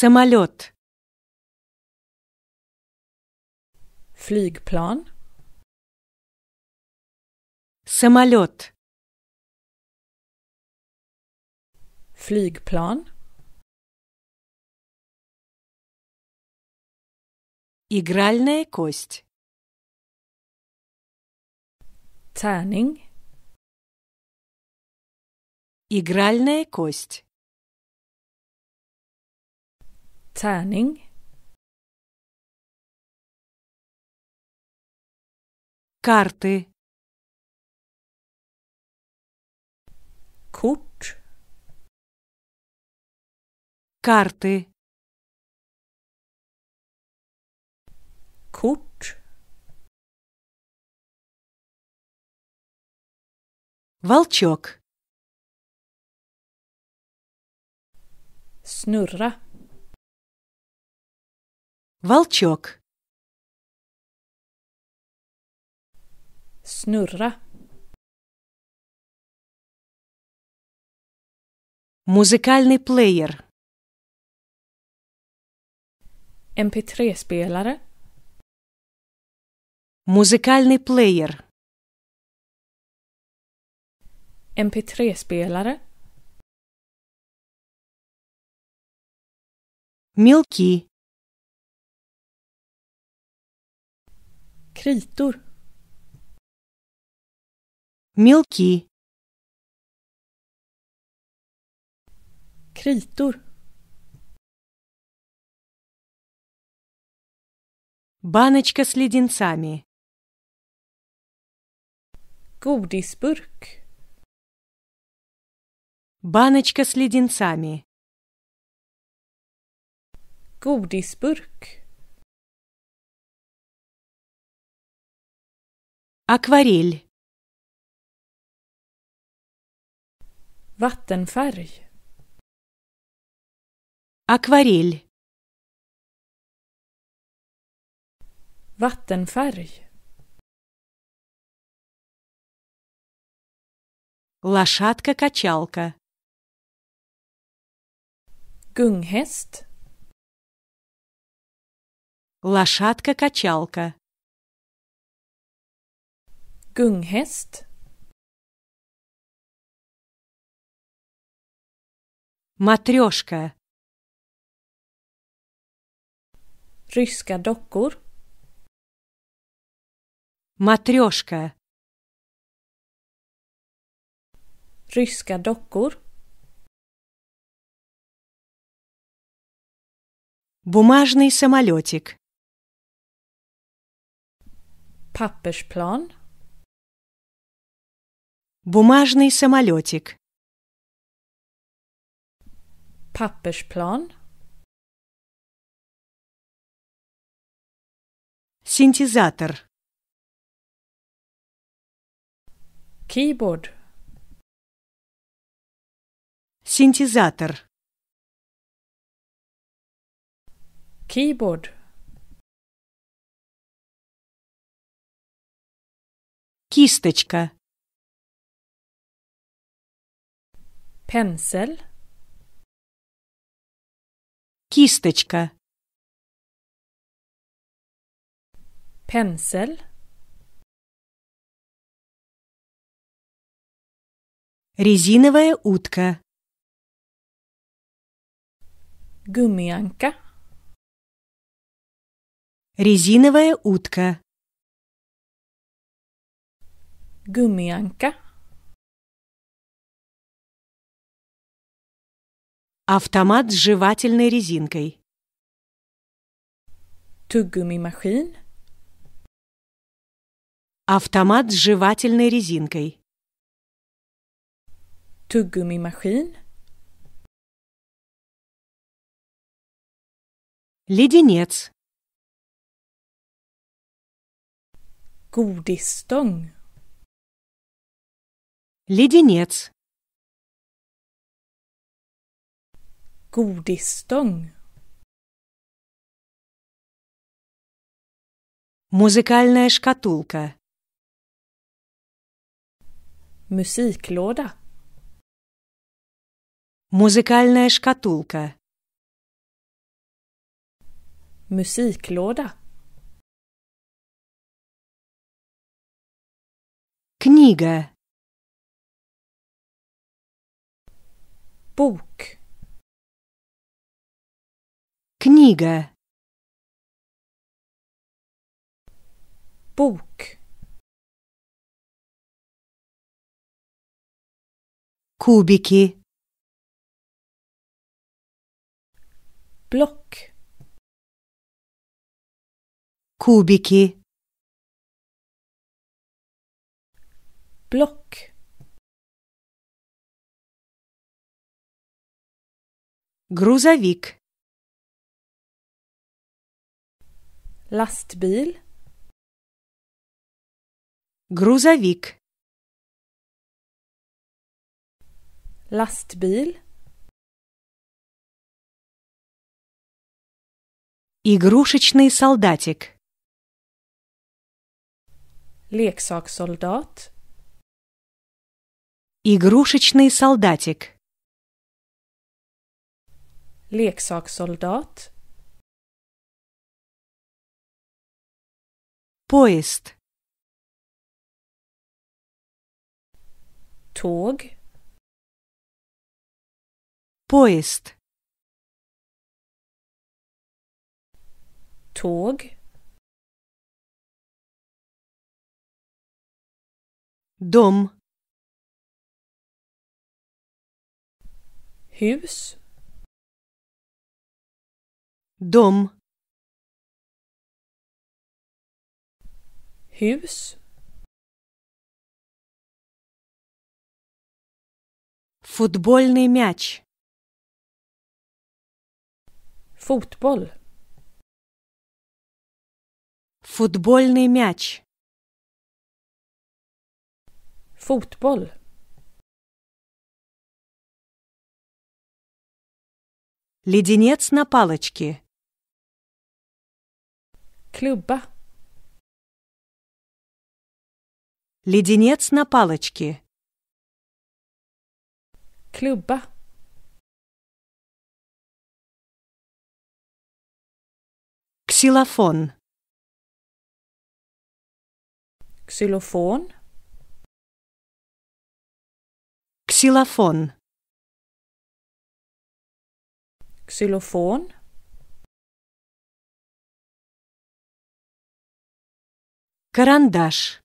Самолет. Flygplan. Самолет. Flygplan. Игральная кость. Tärning. Игральная кость. tärning карты kort карты kort волчок snurra Волчок. Снурра. Музыкальный плеер. MP3-spelare. Музыкальный плеер. MP3-spelare. Мелки. Kritor. Мелки. Kritor. Баночка с леденцами. Godisburk. Баночка с леденцами. Godisburk. Акварель. Vattenfärg. Акварель. Vattenfärg. Лошадка-качалка. Gunghäst. Лошадка-качалка. Gunghäst Матрешка Ryska dockor Матрешка Ryska dockor Бумажный самолетик Pappersplan Бумажный самолетик. Pappersplan. Синтезатор. Keyboard. Синтезатор. Keyboard. Кисточка. Pensel. Кисточка. Pensel. Резиновая утка. Гумианка. Резиновая утка. Гумианка. Автомат с жевательной резинкой. Тугуми машин. Автомат с жевательной резинкой. Тугуми машин. Леденец. Godisstång. Леденец. Godisstång. Музыкальная шкатулка. Musiklåda. Музыкальная шкатулка. Musiklåda. Книга. бук Книга. Bok. Кубики. Блок. Кубики. Блок. Грузовик. Lastbil. Грузовик. Lastbil. Игрушечный солдатик. Leksakssoldat. Игрушечный солдатик. Leksakssoldat. Поезд. Tåg. Поезд. Tåg. Dom. Hus. Dom. hus Футбольный мяч. Футбол. Футбольный мяч. Футбол. Леденец на палочке. Клюба. Леденец на палочке. Klubba. Ксилофон. Ксилофон. Ксилофон. Ксилофон. Карандаш.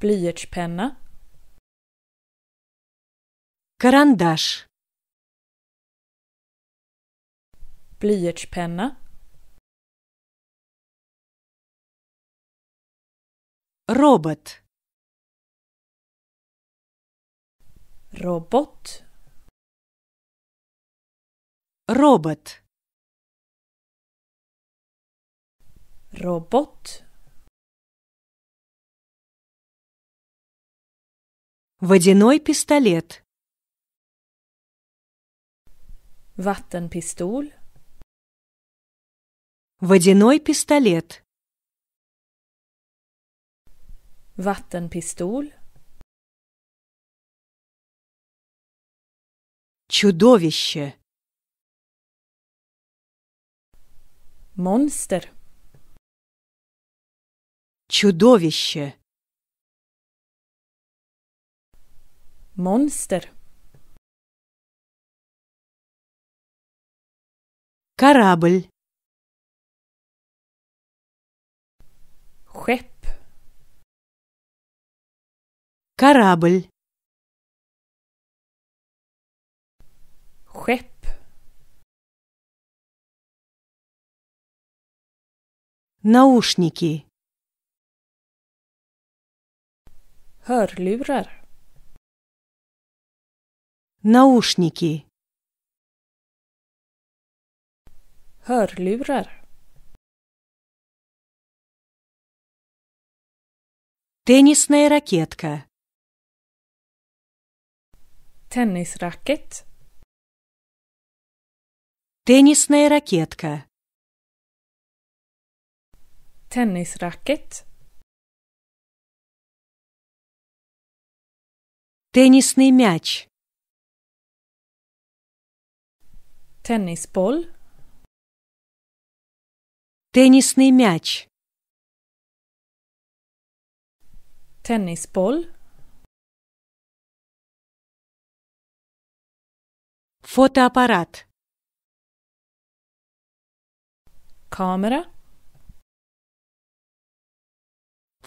Blyertspenna. Карандаш. Blyertspenna. Робот. Robot. Робот. Robot. Водяной пистолет. Vattenpistol. Водяной пистолет. Vattenpistol. Чудовище. Монстр. Чудовище. Monster. Корабль. Skepp. Корабль. Skepp. Наушники. Hörlurar. Наушники. Hörlurar. Теннисная ракетка. Теннисракет. Теннисная ракетка. Теннисракет. Теннисный мяч. Tennisboll. Теннисный мяч. Tennisboll. Фотоаппарат. Камера.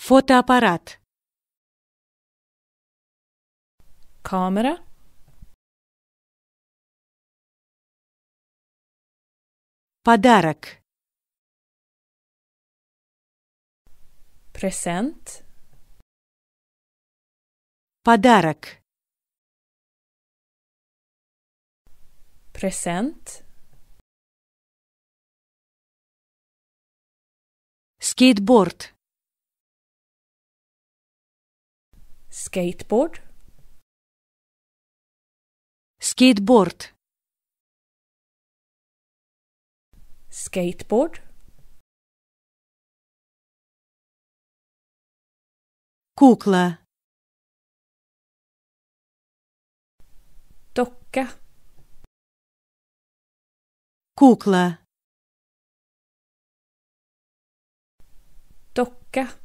Фотоаппарат. Камера. Подарок. Present. Подарок. Present. Скейтборд. Skateboard. Скейтборд. skateboard Kukla. docka Kukla. docka